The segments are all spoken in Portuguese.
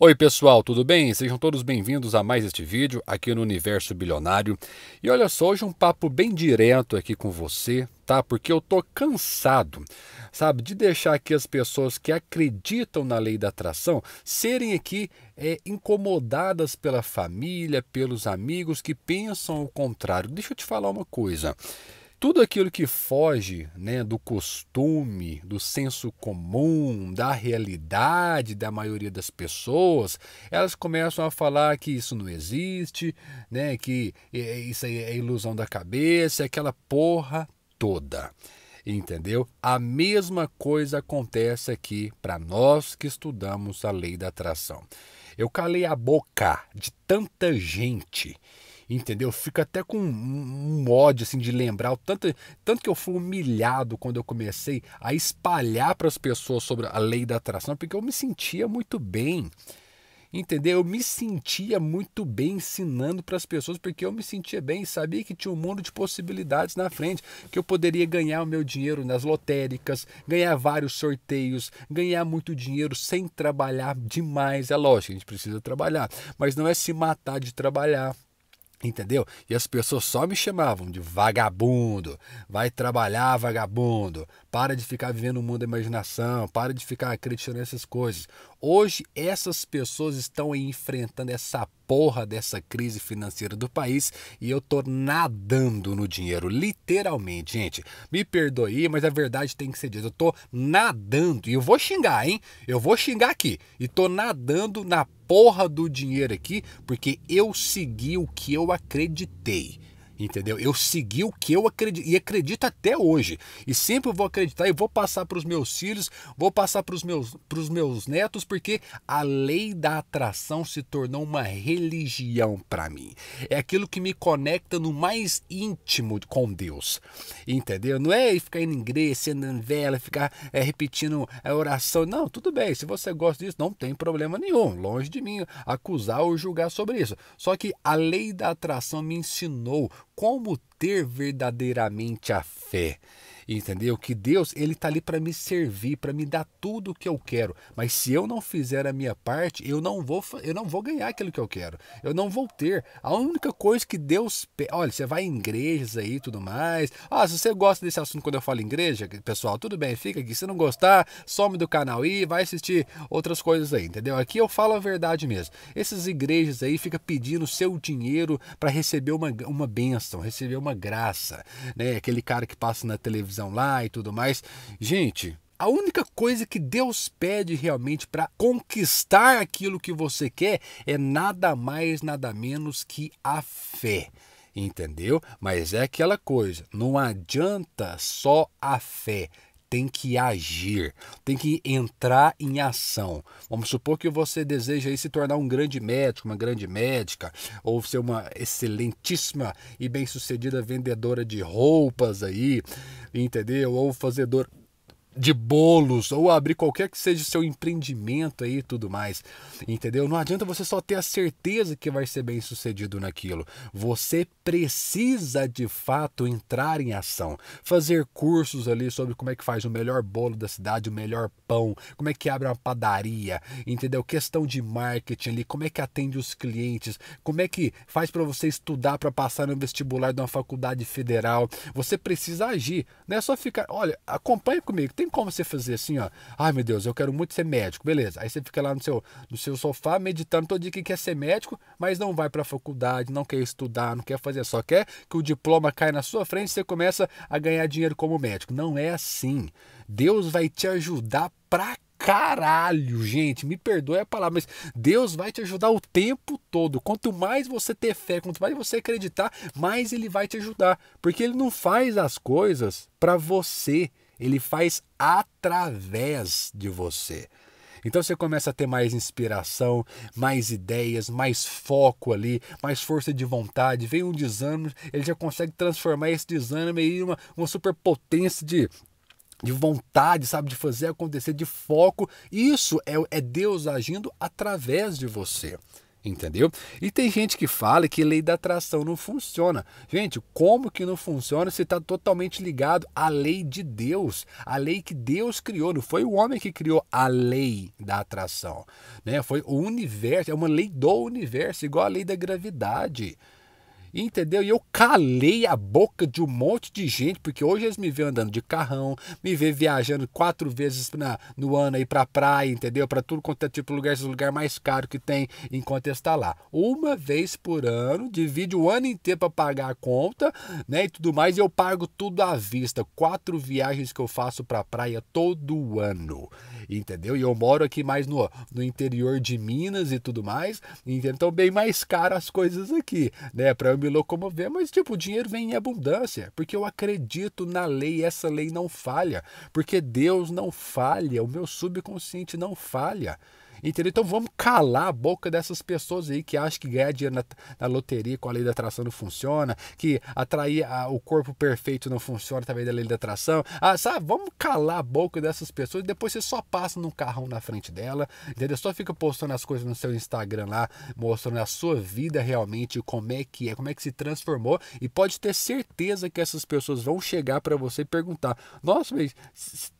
Oi pessoal, tudo bem? Sejam todos bem-vindos a mais este vídeo aqui no Universo Bilionário. E olha só, hoje um papo bem direto aqui com você, tá? Porque eu tô cansado, sabe, de deixar aqui as pessoas que acreditam na lei da atração serem aqui é, incomodadas pela família, pelos amigos que pensam o contrário. Deixa eu te falar uma coisa. Tudo aquilo que foge né, do costume, do senso comum, da realidade da maioria das pessoas, elas começam a falar que isso não existe, né, que é, é, isso aí é ilusão da cabeça, é aquela porra toda. Entendeu? A mesma coisa acontece aqui para nós que estudamos a lei da atração. Eu calei a boca de tanta gente entendeu? Fico até com um, ódio assim de lembrar o tanto, tanto que eu fui humilhado quando eu comecei a espalhar para as pessoas sobre a lei da atração, porque eu me sentia muito bem. Entendeu? Eu me sentia muito bem ensinando para as pessoas, porque eu me sentia bem, sabia que tinha um mundo de possibilidades na frente, que eu poderia ganhar o meu dinheiro nas lotéricas, ganhar vários sorteios, ganhar muito dinheiro sem trabalhar demais. É lógico, a gente precisa trabalhar, mas não é se matar de trabalhar. Entendeu? E as pessoas só me chamavam de vagabundo, vai trabalhar, vagabundo, para de ficar vivendo o um mundo da imaginação, para de ficar acreditando nessas coisas. Hoje, essas pessoas estão enfrentando essa porra dessa crise financeira do país e eu tô nadando no dinheiro, literalmente, gente. Me perdoe, mas a verdade tem que ser dita. Eu tô nadando e eu vou xingar, hein? Eu vou xingar aqui e tô nadando na porra do dinheiro aqui porque eu segui o que eu acreditei entendeu? Eu segui o que eu acredito e acredito até hoje. E sempre vou acreditar e vou passar para os meus filhos, vou passar para os meus, os meus netos, porque a lei da atração se tornou uma religião para mim. É aquilo que me conecta no mais íntimo com Deus, entendeu? Não é ficar indo em igreja, sendo em vela, ficar é, repetindo a oração. Não, tudo bem, se você gosta disso, não tem problema nenhum. Longe de mim acusar ou julgar sobre isso. Só que a lei da atração me ensinou como ter verdadeiramente a fé? Entendeu? Que Deus, ele tá ali para me servir, para me dar tudo o que eu quero. Mas se eu não fizer a minha parte, eu não vou, eu não vou ganhar aquilo que eu quero. Eu não vou ter. A única coisa que Deus, olha, você vai em igrejas aí e tudo mais. Ah, se você gosta desse assunto quando eu falo igreja, pessoal, tudo bem, fica aqui. Se não gostar, some do canal e vai assistir outras coisas aí, entendeu? Aqui eu falo a verdade mesmo. Essas igrejas aí fica pedindo seu dinheiro para receber uma uma bênção, receber uma graça, né? Aquele cara que passa na televisão televisão lá e tudo mais. Gente, a única coisa que Deus pede realmente para conquistar aquilo que você quer é nada mais, nada menos que a fé. Entendeu? Mas é aquela coisa, não adianta só a fé tem que agir, tem que entrar em ação. Vamos supor que você deseja aí se tornar um grande médico, uma grande médica, ou ser uma excelentíssima e bem-sucedida vendedora de roupas aí, entendeu? Ou fazedor de bolos ou abrir qualquer que seja o seu empreendimento aí e tudo mais, entendeu? Não adianta você só ter a certeza que vai ser bem sucedido naquilo. Você precisa de fato entrar em ação, fazer cursos ali sobre como é que faz o melhor bolo da cidade, o melhor pão, como é que abre uma padaria, entendeu? Questão de marketing ali, como é que atende os clientes, como é que faz para você estudar para passar no vestibular de uma faculdade federal. Você precisa agir, não é só ficar, olha, acompanha comigo tem como você fazer assim, ó. Ai, meu Deus, eu quero muito ser médico. Beleza. Aí você fica lá no seu, no seu sofá meditando todo dia que quer ser médico, mas não vai para a faculdade, não quer estudar, não quer fazer, só quer que o diploma caia na sua frente e você começa a ganhar dinheiro como médico. Não é assim. Deus vai te ajudar pra caralho, gente. Me perdoe a palavra, mas Deus vai te ajudar o tempo todo. Quanto mais você ter fé, quanto mais você acreditar, mais ele vai te ajudar, porque ele não faz as coisas para você ele faz através de você. Então você começa a ter mais inspiração, mais ideias, mais foco ali, mais força de vontade. Vem um desânimo, ele já consegue transformar esse desânimo em uma, uma superpotência de de vontade, sabe, de fazer acontecer, de foco. Isso é, é Deus agindo através de você entendeu? E tem gente que fala que lei da atração não funciona. Gente, como que não funciona se está totalmente ligado à lei de Deus, à lei que Deus criou? Não foi o homem que criou a lei da atração, né? Foi o universo, é uma lei do universo, igual a lei da gravidade. Entendeu? E eu calei a boca de um monte de gente, porque hoje eles me veem andando de carrão, me veem viajando quatro vezes na, no ano aí pra praia, entendeu? Pra tudo quanto é tipo lugar, esse lugar mais caro que tem, enquanto está lá. Uma vez por ano, divide o ano inteiro pra pagar a conta, né? E tudo mais, e eu pago tudo à vista. Quatro viagens que eu faço pra praia todo ano, entendeu? E eu moro aqui mais no, no interior de Minas e tudo mais, entendeu? Então, bem mais caro as coisas aqui, né? Pra eu me locomover, mas tipo, o dinheiro vem em abundância, porque eu acredito na lei, essa lei não falha, porque Deus não falha, o meu subconsciente não falha. Entendeu? Então vamos calar a boca dessas pessoas aí que acham que ganhar dinheiro na, na loteria com a lei da atração não funciona, que atrair a, o corpo perfeito não funciona através da lei da atração. Ah, sabe? Vamos calar a boca dessas pessoas e depois você só passa num carrão na frente dela, entendeu? Só fica postando as coisas no seu Instagram lá, mostrando a sua vida realmente, como é que é, como é que se transformou e pode ter certeza que essas pessoas vão chegar para você e perguntar: "Nossa, mas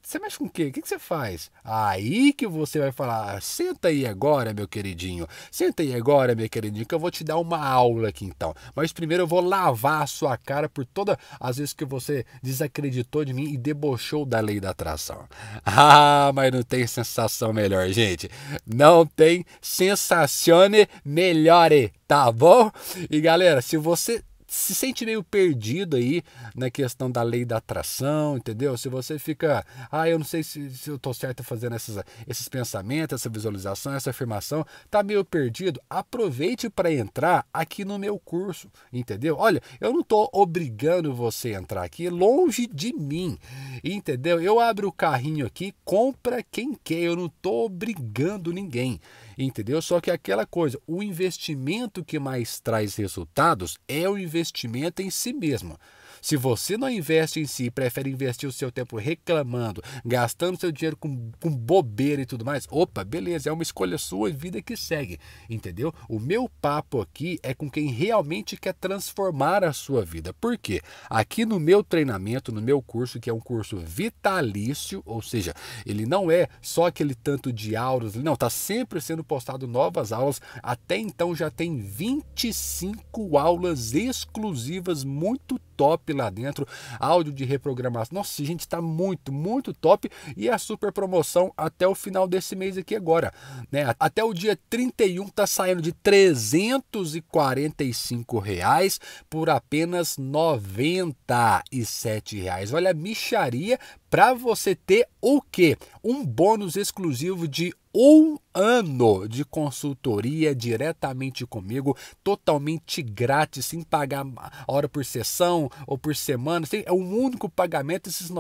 você mexe com o quê? O que, você faz? Aí que você vai falar: senta aí agora, meu queridinho. Senta aí agora, meu queridinho, que eu vou te dar uma aula aqui então. Mas primeiro eu vou lavar a sua cara por todas as vezes que você desacreditou de mim e debochou da lei da atração. Ah, mas não tem sensação melhor, gente. Não tem sensazione melhore, tá bom? E galera, se você se sente meio perdido aí na questão da lei da atração, entendeu? Se você fica, ah, eu não sei se, se eu estou certo fazendo essas, esses pensamentos, essa visualização, essa afirmação, tá meio perdido, aproveite para entrar aqui no meu curso, entendeu? Olha, eu não tô obrigando você a entrar aqui, longe de mim, entendeu? Eu abro o carrinho aqui, compra quem quer, eu não tô obrigando ninguém entendeu? Só que aquela coisa, o investimento que mais traz resultados é o investimento em si mesmo. Se você não investe em si, prefere investir o seu tempo reclamando, gastando seu dinheiro com, com bobeira e tudo mais, opa, beleza, é uma escolha sua e vida que segue, entendeu? O meu papo aqui é com quem realmente quer transformar a sua vida. Por quê? Aqui no meu treinamento, no meu curso, que é um curso vitalício, ou seja, ele não é só aquele tanto de aulas, não, tá sempre sendo postado novas aulas. Até então já tem 25 aulas exclusivas muito top lá dentro, áudio de reprogramação. Nossa, gente, está muito, muito top e a super promoção até o final desse mês aqui agora, né? Até o dia 31 tá saindo de 345 reais por apenas 97 reais. Olha a micharia para você ter o quê? Um bônus exclusivo de um ano de consultoria diretamente comigo, totalmente grátis, sem pagar hora por sessão ou por semana. É um único pagamento, esses R$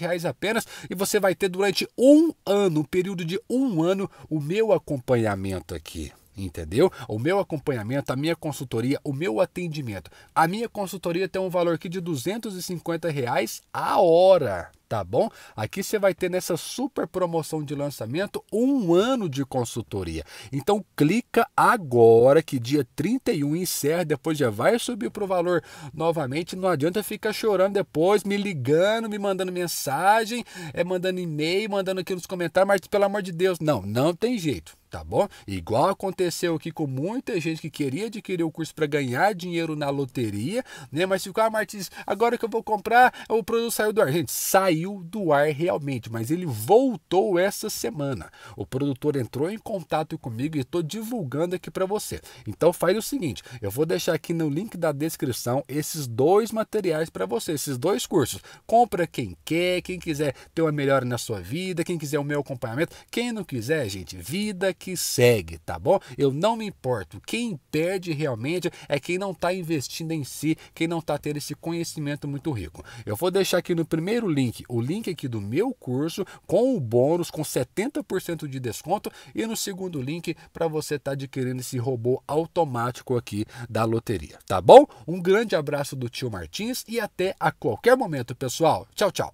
reais apenas, e você vai ter durante um ano, um período de um ano, o meu acompanhamento aqui entendeu? O meu acompanhamento, a minha consultoria, o meu atendimento. A minha consultoria tem um valor aqui de 250 reais a hora tá bom? Aqui você vai ter nessa super promoção de lançamento um ano de consultoria. Então clica agora que dia 31 encerra, depois já vai subir para o valor novamente. Não adianta ficar chorando depois, me ligando, me mandando mensagem, é mandando e-mail, mandando aqui nos comentários, mas pelo amor de Deus, não, não tem jeito tá bom? Igual aconteceu aqui com muita gente que queria adquirir o curso para ganhar dinheiro na loteria, né? Mas ficou, ah, Martins, agora que eu vou comprar, o produto saiu do ar. Gente, saiu saiu do ar realmente, mas ele voltou essa semana. O produtor entrou em contato comigo e estou divulgando aqui para você. Então faz o seguinte, eu vou deixar aqui no link da descrição esses dois materiais para você, esses dois cursos. Compra quem quer, quem quiser ter uma melhora na sua vida, quem quiser o meu acompanhamento, quem não quiser, gente, vida que segue, tá bom? Eu não me importo. Quem perde realmente é quem não está investindo em si, quem não está tendo esse conhecimento muito rico. Eu vou deixar aqui no primeiro link o link aqui do meu curso com o bônus, com 70% de desconto e no segundo link para você estar tá adquirindo esse robô automático aqui da loteria, tá bom? Um grande abraço do tio Martins e até a qualquer momento, pessoal. Tchau, tchau.